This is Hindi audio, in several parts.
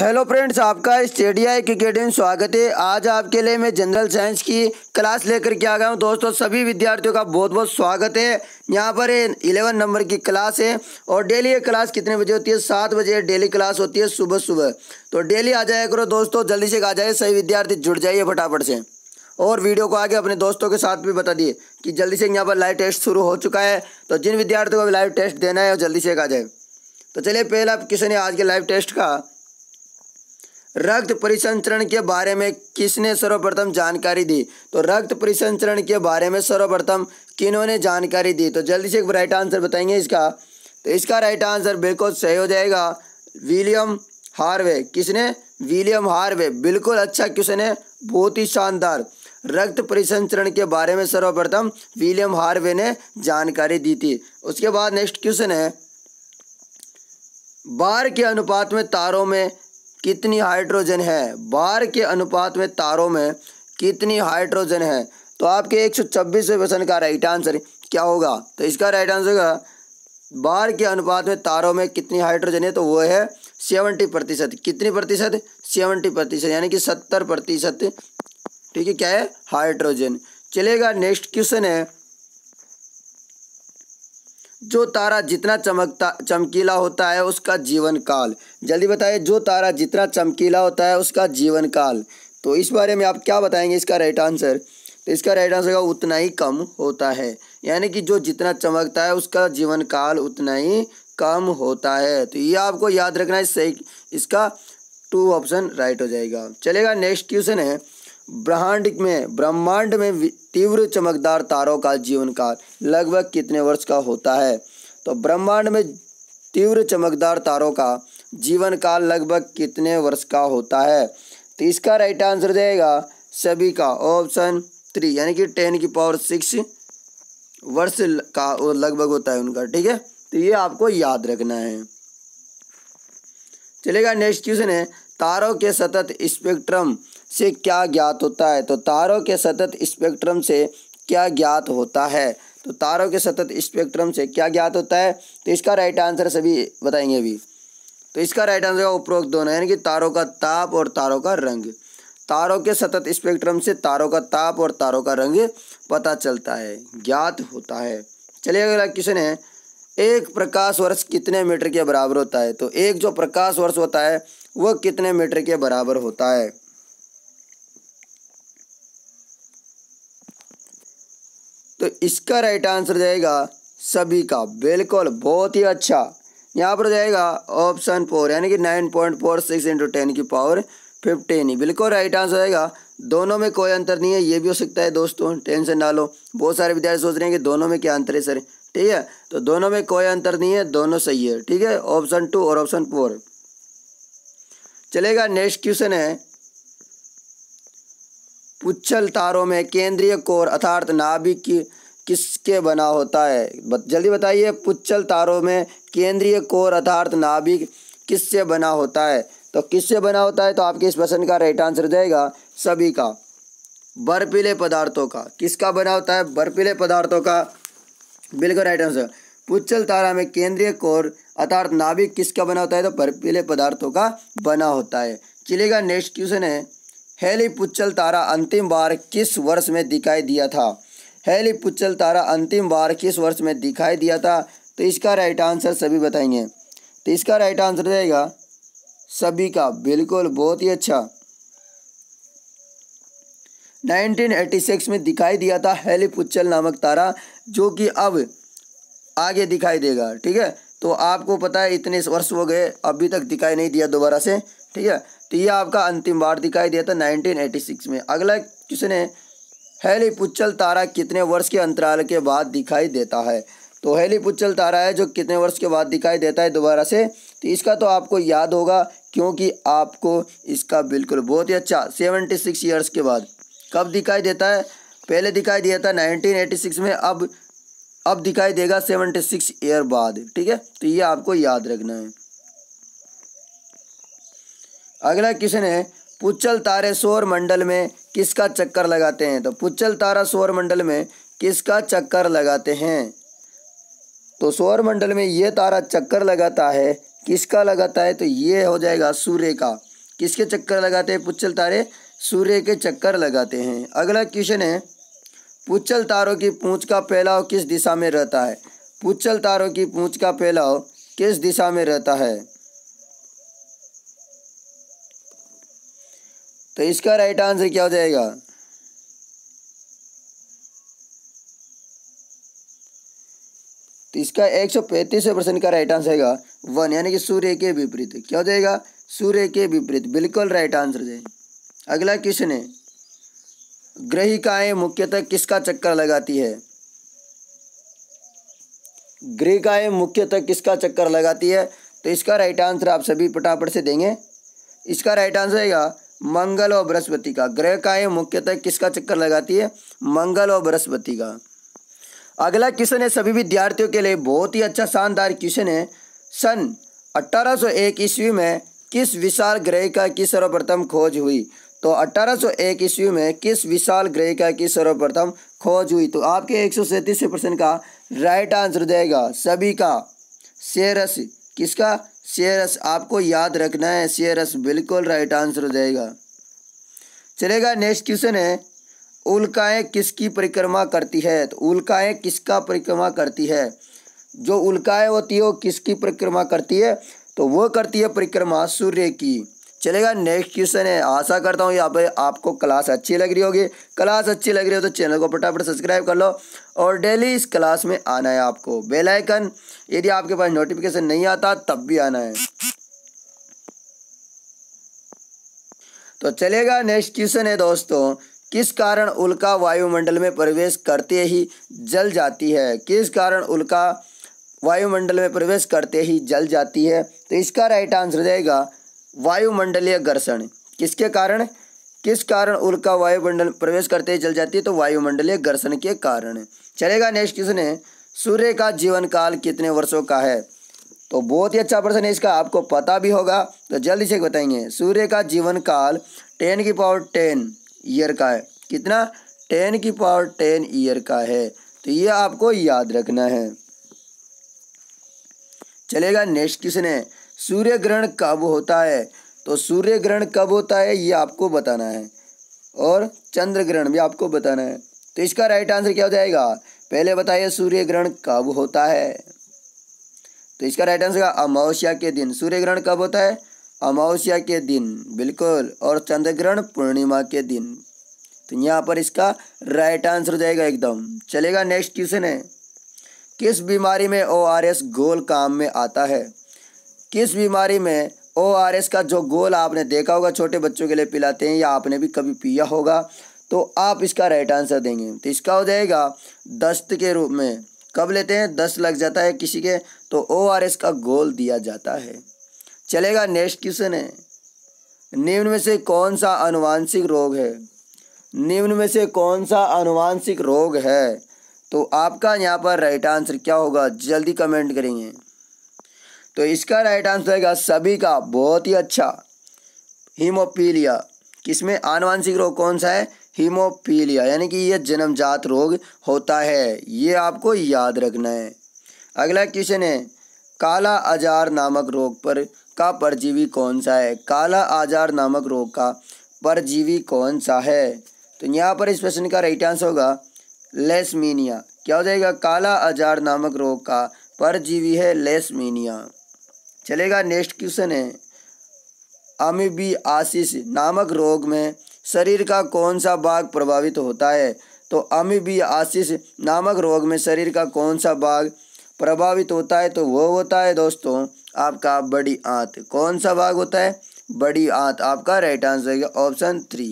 हेलो फ्रेंड्स आपका स्टेडिया क्रिकेट में स्वागत है आज आपके लिए मैं जनरल साइंस की क्लास लेकर के आ गया हूँ दोस्तों सभी विद्यार्थियों का बहुत बहुत स्वागत है यहाँ पर इलेवन नंबर की क्लास है और डेली ये क्लास कितने बजे होती है सात बजे डेली क्लास होती है सुबह सुबह तो डेली आ जाया करो दोस्तों जल्दी से आ जाए सही विद्यार्थी जुड़ जाइए फटाफट से और वीडियो को आगे अपने दोस्तों के साथ भी बता दिए कि जल्दी से यहाँ पर लाइव टेस्ट शुरू हो चुका है तो जिन विद्यार्थियों को लाइव टेस्ट देना है वो जल्दी से आ जाए तो चलिए पहला किसी ने आज के लाइव टेस्ट का रक्त परिसंचरण के बारे में किसने सर्वप्रथम जानकारी दी तो रक्त परिसंचरण के बारे में सर्वप्रथम किन्होंने जानकारी दी तो जल्दी से एक राइट आंसर बताएंगे इसका तो इसका राइट आंसर बिल्कुल सही हो जाएगा विलियम हार्वे किसने विलियम हार्वे बिल्कुल अच्छा क्वेश्चन है बहुत ही शानदार रक्त परिसंचरण के बारे में सर्वप्रथम विलियम हार्वे ने जानकारी दी थी उसके बाद नेक्स्ट क्वेश्चन है बार के अनुपात में तारों में कितनी हाइड्रोजन है बार के अनुपात में तारों में कितनी हाइड्रोजन है तो आपके एक सौ क्वेश्चन का राइट आंसर क्या होगा तो इसका राइट आंसर होगा बार के अनुपात में तारों में कितनी हाइड्रोजन है तो वो है सेवेंटी प्रतिशत कितनी प्रतिशत सेवेंटी प्रतिशत यानी कि सत्तर प्रतिशत ठीक है क्या है हाइड्रोजन चलेगा नेक्स्ट क्वेश्चन है जो तारा जितना चमकता चमकीला होता है उसका जीवन काल जल्दी बताइए जो तारा जितना चमकीला होता है उसका जीवन काल तो इस बारे में आप क्या बताएंगे इसका राइट आंसर तो इसका राइट आंसर का उतना ही कम होता है यानी कि जो जितना चमकता है उसका जीवन काल उतना ही कम होता है तो ये आपको याद रखना है सही इसका टू ऑप्शन राइट हो जाएगा चलेगा नेक्स्ट क्वेश्चन है ब्रह्मांड में ब्रह्मांड में तीव्र चमकदार तारों का जीवन काल लगभग कितने वर्ष का होता है तो ब्रह्मांड में तीव्र चमकदार तारों का जीवन काल लगभग कितने वर्ष का होता है तो इसका राइट आंसर देगा सभी का ऑप्शन थ्री यानी कि टेन की पावर सिक्स वर्ष का लगभग होता है उनका ठीक है तो ये आपको याद रखना है चलेगा नेक्स्ट क्वेश्चन है तारों के सतत स्पेक्ट्रम से क्या ज्ञात होता है तो तारों के सतत स्पेक्ट्रम से क्या ज्ञात होता है तो तारों के सतत स्पेक्ट्रम से क्या ज्ञात होता है तो इसका राइट आंसर सभी बताएंगे अभी तो इसका राइट आंसर उपरोक्त दोनों यानी कि तारों का ताप और तारों का रंग तारों के सतत स्पेक्ट्रम से तारों का ताप और तारों का रंग पता चलता है ज्ञात होता है चलिए अगला क्वेश्चन है एक प्रकाश वर्ष कितने मीटर के बराबर होता है तो एक जो प्रकाश वर्ष होता है वह कितने मीटर के बराबर होता है तो इसका राइट आंसर जाएगा सभी का बिल्कुल बहुत ही अच्छा यहाँ पर जाएगा ऑप्शन फोर यानी कि nine point four six into ten की पावर फिफ्टीन ही बिल्कुल राइट आंसर आएगा दोनों में कोई अंतर नहीं है ये भी हो सकता है दोस्तों टेंशन ना लो बहुत सारे विद्यार्थी सोच रहे हैं कि दोनों में क्या अंतर है सर ठीक है तो दोनों में कोई अंतर नहीं है दोनों सही है ठीक है ऑप्शन टू और ऑप्शन फोर चलेगा नेक्स्ट क्वेश्चन है उच्छल तारों में केंद्रीय कोर अर्थात नाभिक की किसके बना होता है जल्दी बताइए पुच्छल तारों में केंद्रीय कोर अर्थात नाभिक किससे बना होता है तो किससे बना होता है तो आपके इस प्रश्न का राइट आंसर जाएगा सभी का बर्फीले पदार्थों का किसका बना होता है बर्फीले पदार्थों का बिल्कुल राइट आंसर पुच्छल तारा में केंद्रीय कोर अर्थात नाभिक किसका बना होता है तो बर्फीले पदार्थों का बना होता है चलेगा नेक्स्ट क्वेश्चन है हेलीपुच्चल तारा अंतिम बार किस वर्ष में दिखाई दिया था हेलीपुच्चल तारा अंतिम बार किस वर्ष में दिखाई दिया था तो इसका राइट आंसर सभी बताएंगे तो इसका राइट आंसर रहेगा सभी का बिल्कुल बहुत ही अच्छा 1986 में दिखाई दिया था हेलीपुच्चल नामक तारा जो कि अब आगे दिखाई देगा ठीक है तो आपको पता है इतने वर्ष हो गए अभी तक दिखाई नहीं दिया दोबारा से ठीक है तो ये आपका अंतिम बार दिखाई दिया था 1986 में अगला क्वेश्चन है हेलीपुच्चल तारा कितने वर्ष के अंतराल के बाद दिखाई देता है तो हेलीपुच्चल तारा है जो कितने वर्ष के बाद दिखाई देता है दोबारा से तो इसका तो आपको याद होगा क्योंकि आपको इसका बिल्कुल बहुत ही अच्छा सेवेंटी सिक्स ईयर्स के बाद कब दिखाई देता है पहले दिखाई दिया था 1986 में अब अब दिखाई देगा 76 ईयर बाद ठीक है तो ये आपको याद रखना है अगला क्वेश्चन है पुच्चल तारे सौर मंडल में किसका चक्कर लगाते हैं तो पुच्चल तारा सौर मंडल में किसका चक्कर लगाते हैं तो सौर मंडल में ये तारा चक्कर लगाता है किसका लगाता है तो ये हो जाएगा सूर्य का किसके चक्कर लगाते हैं पुच्चल तारे सूर्य के चक्कर लगाते हैं अगला क्वेश्चन है पुच्चल तारों की पूंछ का फैलाव किस दिशा में रहता है पुच्चल तारों की पूंछ का फैलाव किस दिशा में रहता है तो इसका राइट आंसर क्या हो जाएगा तो इसका एक सौ पैंतीसवें परसेंट का राइट आंसर आएगा वन यानी कि सूर्य के विपरीत क्या हो जाएगा सूर्य के विपरीत बिल्कुल राइट आंसर है अगला क्वेश्चन है ग्रहिकाएं मुख्यतः किसका चक्कर लगाती है ग्रहिकाएं मुख्यतः किसका चक्कर लगाती है तो इसका राइट आंसर आप सभी पटापट से देंगे इसका राइट आंसर आएगा मंगल और बृहस्पति का ग्रह का ये मुख्यतः किसका चक्कर लगाती है मंगल और बृहस्पति का अगला क्वेश्चन है सभी विद्यार्थियों के लिए बहुत ही अच्छा शानदार क्वेश्चन है सन 1801 ईस्वी में किस विशाल ग्रह का की सर्वप्रथम खोज हुई तो 1801 ईस्वी में किस विशाल ग्रह का की सर्वप्रथम खोज हुई तो आपके एक सौ सैंतीस का राइट आंसर देगा सभी का सेरस किसका शेयरस आपको याद रखना है शेयरस बिल्कुल राइट आंसर हो जाएगा चलेगा नेक्स्ट क्वेश्चन है उल्काएं किसकी परिक्रमा करती है तो उल्काएं किसका परिक्रमा करती है जो उल्काएं होती है वो किसकी परिक्रमा करती है तो वो करती है परिक्रमा सूर्य की चलेगा नेक्स्ट क्वेश्चन है आशा करता हूँ यहाँ पे आपको क्लास अच्छी लग रही होगी क्लास अच्छी लग रही हो तो चैनल को फटाफट सब्सक्राइब कर लो और डेली इस क्लास में आना है आपको बेलाइकन यदि आपके पास नोटिफिकेशन नहीं आता तब भी आना है तो चलेगा नेक्स्ट क्वेश्चन है दोस्तों किस कारण उल्का वायुमंडल में प्रवेश करते ही जल जाती है किस कारण उल्का वायुमंडल में प्रवेश करते ही जल जाती है तो इसका राइट आंसर जाएगा वायुमंडलीय घर्षण किसके कारण किस कारण उल्का वायुमंडल प्रवेश करते ही जल जाती है तो वायुमंडलीय घर्षण के कारण चलेगा नेक्स्ट क्वेश्चन है सूर्य का जीवन काल कितने वर्षों का है तो बहुत ही अच्छा प्रश्न है इसका आपको पता भी होगा तो जल्दी से बताएंगे सूर्य का जीवन काल टेन की पावर टेन ईयर का है कितना टेन की पावर टेन ईयर का है तो ये आपको याद रखना है चलेगा नेक्स्ट क्वेश्चन है सूर्य ग्रहण कब होता है तो सूर्य ग्रहण कब होता है ये आपको बताना है और चंद्र ग्रहण भी आपको बताना है तो इसका राइट आंसर क्या हो जाएगा पहले बताइए सूर्य ग्रहण कब होता है तो इसका राइट आंसर अमावस्या के दिन सूर्य ग्रहण कब होता है अमावस्या के दिन बिल्कुल और चंद्र ग्रहण पूर्णिमा के दिन तो यहाँ पर इसका राइट आंसर जाएगा एकदम चलेगा नेक्स्ट क्वेश्चन है किस बीमारी में ओ आर एस गोल काम में आता है किस बीमारी में ओ आर एस का जो गोल आपने देखा होगा छोटे बच्चों के लिए पिलाते हैं या आपने भी कभी पिया होगा तो आप इसका राइट आंसर देंगे तो इसका हो जाएगा दस्त के रूप में कब लेते हैं दस्त लग जाता है किसी के तो ओ आर एस का गोल दिया जाता है चलेगा नेक्स्ट क्वेश्चन है निम्न में से कौन सा अनुवांशिक रोग है निम्न में से कौन सा अनुवांशिक रोग है तो आपका यहाँ पर राइट आंसर क्या होगा जल्दी कमेंट करेंगे तो इसका राइट आंसर रहेगा सभी का बहुत ही अच्छा हीमोपीलिया किसमें आनुवांशिक रोग कौन सा है हीमोपीलिया यानी कि यह जन्मजात रोग होता है ये आपको याद रखना है अगला क्वेश्चन है काला आजार नामक रोग पर का परजीवी कौन सा है काला आजार नामक रोग का परजीवी कौन सा है तो यहाँ पर इस प्रश्न का राइट आंसर होगा लेसमीनिया क्या हो जाएगा काला आजार नामक रोग का परजीवी है लेसमीनिया चलेगा नेक्स्ट क्वेश्चन है आसिस नामक रोग में शरीर का कौन सा भाग प्रभावित होता है तो अमीबियासिस नामक रोग में शरीर का कौन सा भाग प्रभावित होता है तो वो होता है दोस्तों आपका बड़ी आंत कौन सा भाग होता है बड़ी आंत आपका राइट आंसर ऑप्शन थ्री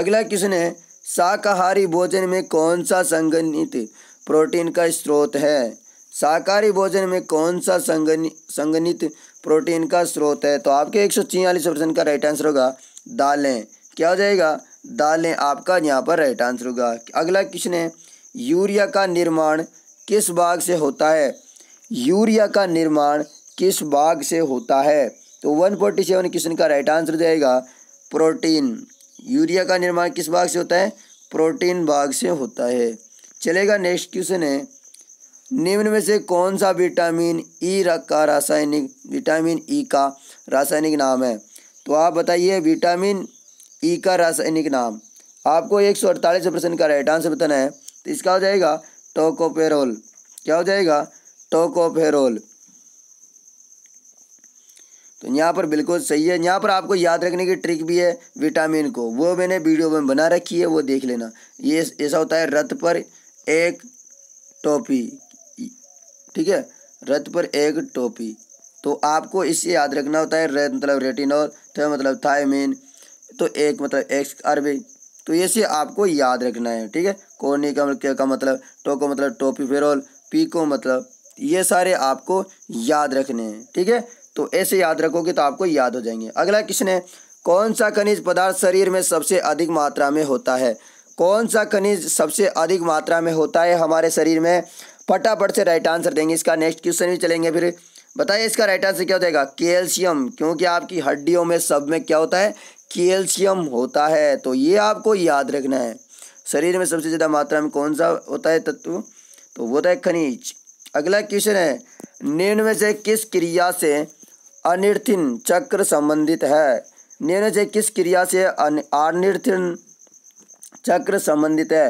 अगला क्वेश्चन है शाकाहारी भोजन में कौन सा संगठित प्रोटीन का स्रोत है शाकाहारी भोजन में कौन सा संगनित प्रोटीन का स्रोत है तो आपके एक सौ छियालीस परसेंट का राइट आंसर होगा दालें क्या हो जाएगा दालें आपका यहाँ पर राइट आंसर होगा अगला क्वेश्चन है यूरिया का निर्माण किस भाग से होता है यूरिया का निर्माण किस भाग से होता है तो वन फोर्टी सेवन क्वेश्चन का राइट आंसर जाएगा प्रोटीन यूरिया का निर्माण किस भाग से होता है प्रोटीन भाग से होता है चलेगा नेक्स्ट क्वेश्चन है निम्न में से कौन सा विटामिन ई e का रासायनिक विटामिन ई e का रासायनिक नाम है तो आप बताइए विटामिन ई e का रासायनिक नाम आपको एक सौ अड़तालीस परसेंट का राइट आंसर बताना है तो इसका हो जाएगा टोकोपेरोल क्या हो जाएगा टोकोपेरोल तो यहाँ पर बिल्कुल सही है यहाँ पर आपको याद रखने की ट्रिक भी है विटामिन को वो मैंने वीडियो में बना रखी है वो देख लेना ये ऐसा होता है रथ पर एक टोपी ठीक है रथ पर एक टोपी तो आपको इससे याद रखना होता है रेत मतलब रेटिनोल तो मतलब थायमिन तो एक मतलब एक्स अरबी तो ये से आपको याद रखना है ठीक है कोनी का, का मतलब, मतलब? टोको मतलब टोपी फेरोल पीको मतलब ये सारे आपको याद रखने हैं ठीक है तो ऐसे याद रखोगे तो आपको याद हो जाएंगे अगला किसने कौन सा खनिज पदार्थ शरीर में सबसे अधिक मात्रा में होता है कौन सा खनिज सबसे अधिक मात्रा में होता है हमारे शरीर में फटाफट से राइट आंसर देंगे इसका नेक्स्ट क्वेश्चन भी चलेंगे फिर बताइए इसका राइट आंसर क्या हो जाएगा कैल्शियम क्योंकि आपकी हड्डियों में सब में क्या होता है कैल्शियम होता है तो ये आपको याद रखना है शरीर में सबसे ज़्यादा मात्रा में कौन सा होता है तत्व तो वो होता है खनिज अगला क्वेश्चन है निम्न में से किस क्रिया से अनिर्थिन चक्र संबंधित है निम्न से किस क्रिया से अनिर्थिन चक्र संबंधित है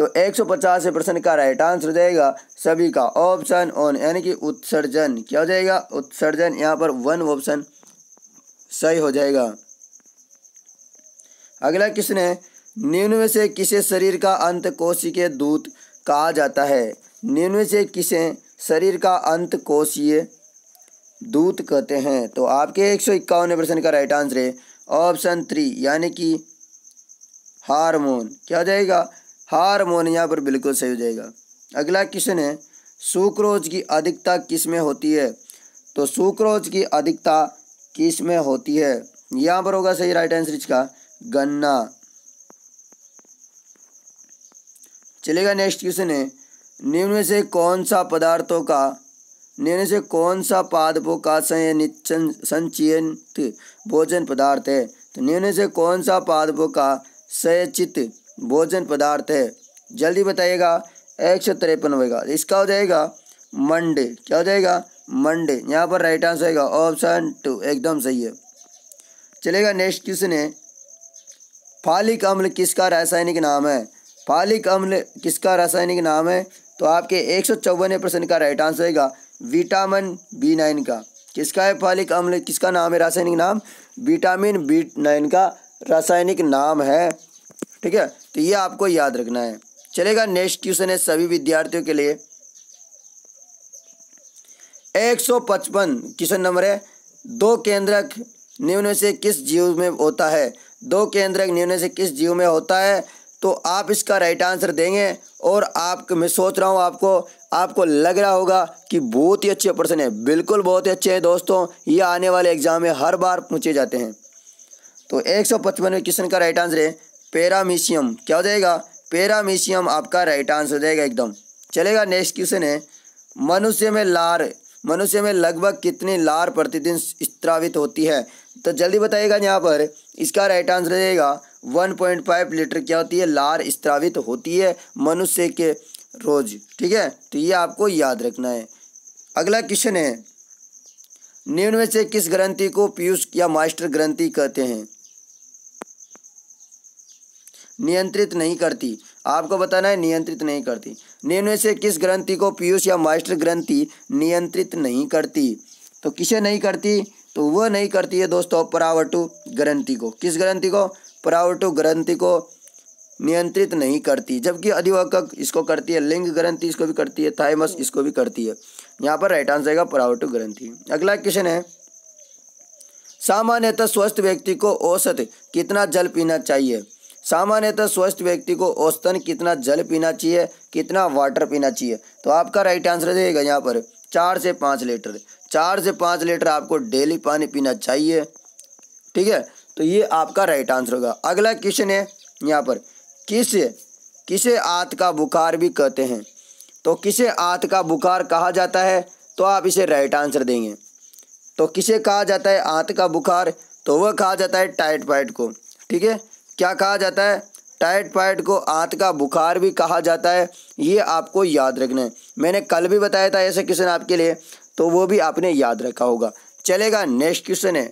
तो 150 से प्रश्न का राइट आंसर हो जाएगा सभी का ऑप्शन ऑन यानी कि उत्सर्जन क्या हो जाएगा उत्सर्जन यहाँ पर वन ऑप्शन सही हो जाएगा अगला किसने है निम्न में से किसे शरीर का अंत के दूत कहा जाता है निम्न में से किसे शरीर का अंत कोशीय दूत कहते हैं तो आपके एक सौ इक्यावन प्रश्न का राइट आंसर है ऑप्शन थ्री यानी कि हार्मोन क्या हो जाएगा हारमोनिया पर बिल्कुल सही हो जाएगा अगला क्वेश्चन है सुक्रोज की अधिकता किस में होती है तो सुक्रोज की अधिकता किस में होती है यहाँ पर होगा सही राइट आंसर इसका गन्ना चलेगा नेक्स्ट क्वेश्चन है निम्न में से कौन सा पदार्थों का निम्न से कौन सा पादपों का संयनित संचयित भोजन पदार्थ है तो निम्न से कौन सा पादपों का संचित भोजन पदार्थ है जल्दी बताइएगा एक सौ तिरपन होगा इसका हो जाएगा मंडे क्या हो जाएगा मंडे यहाँ पर राइट आंसर होगा ऑप्शन टू एकदम सही है चलेगा नेक्स्ट क्वेश्चन है फालिक अम्ल किसका रासायनिक नाम है फालिक अम्ल किसका रासायनिक नाम है तो आपके एक सौ चौवन परसेंट का राइट आंसर होगा विटामिन बी नाइन का किसका है फालिक अम्ल किसका नाम है रासायनिक नाम विटामिन बी नाइन का रासायनिक नाम है ठीक है तो ये आपको याद रखना है चलेगा नेक्स्ट क्वेश्चन है सभी विद्यार्थियों के लिए एक सौ पचपन क्वेश्चन नंबर है दो केंद्रक निम्न से किस जीव में होता है दो केंद्रक निम्न से किस जीव में होता है तो आप इसका राइट आंसर देंगे और आप मैं सोच रहा हूँ आपको आपको लग रहा होगा कि बहुत ही अच्छे प्रश्न है बिल्कुल बहुत ही अच्छे हैं दोस्तों ये आने वाले एग्जाम में हर बार पूछे जाते हैं तो एक सौ पचपन क्वेश्चन का राइट आंसर है पेरामीशियम क्या हो जाएगा पैरामीशियम आपका राइट आंसर हो जाएगा एकदम चलेगा नेक्स्ट क्वेश्चन है मनुष्य में लार मनुष्य में लगभग कितनी लार प्रतिदिन स्त्रावित होती है तो जल्दी बताइएगा यहाँ पर इसका राइट आंसर रहेगा वन पॉइंट फाइव लीटर क्या होती है लार स्त्रावित होती है मनुष्य के रोज ठीक है तो ये आपको याद रखना है अगला क्वेश्चन है निम्न में से किस ग्रंथि को पीयूष या मास्टर ग्रंथि कहते हैं नियंत्रित नहीं करती आपको बताना है नियंत्रित नहीं करती निम्न से किस ग्रंथि को पीयूष या मास्टर ग्रंथि नियंत्रित नहीं करती तो किसे नहीं करती तो वह नहीं करती है दोस्तों परावटु ग्रंथि को किस ग्रंथि को परावटु ग्रंथि को नियंत्रित नहीं करती जबकि अधिवक्क इसको करती है लिंग ग्रंथि इसको भी करती है थाइमस इसको भी करती है यहाँ पर राइट आंसर आएगा परावटु ग्रंथि अगला क्वेश्चन है सामान्यतः स्वस्थ व्यक्ति को औसत कितना जल पीना चाहिए सामान्यतः स्वस्थ व्यक्ति को औसतन कितना जल पीना चाहिए कितना वाटर पीना चाहिए तो आपका राइट आंसर देगा यहाँ पर चार से पाँच लीटर चार से पाँच लीटर आपको डेली पानी पीना चाहिए ठीक है तो ये आपका राइट आंसर होगा अगला क्वेश्चन है यहाँ पर किसे किसे आत का बुखार भी कहते हैं तो किसे आत का बुखार कहा जाता है तो आप इसे राइट आंसर देंगे तो किसे कहा जाता है आंत का बुखार तो वह कहा जाता है टाइट पाइट को ठीक है क्या कहा जाता है टाइट पाइट को आंत का बुखार भी कहा जाता है ये आपको याद रखना है मैंने कल भी बताया था ऐसे क्वेश्चन आपके लिए तो वो भी आपने याद रखा होगा चलेगा नेक्स्ट क्वेश्चन है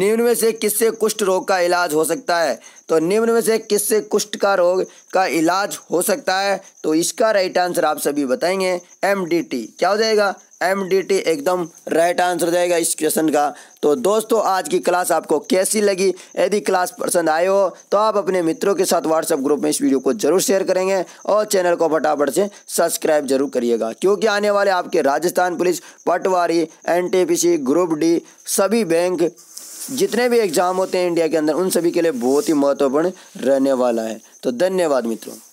निम्न में से किससे कुष्ठ रोग का इलाज हो सकता है तो निम्न में से किससे कुष्ठ का रोग का इलाज हो सकता है तो इसका राइट आंसर आप सभी बताएंगे एम क्या हो जाएगा एम एकदम राइट आंसर हो जाएगा इस क्वेश्चन का तो दोस्तों आज की क्लास आपको कैसी लगी यदि क्लास पसंद आए हो तो आप अपने मित्रों के साथ व्हाट्सएप ग्रुप में इस वीडियो को जरूर शेयर करेंगे और चैनल को फटाफट से सब्सक्राइब जरूर करिएगा क्योंकि आने वाले आपके राजस्थान पुलिस पटवारी सी ग्रुप डी सभी बैंक जितने भी एग्जाम होते हैं इंडिया के अंदर उन सभी के लिए बहुत ही महत्वपूर्ण रहने वाला है तो धन्यवाद मित्रों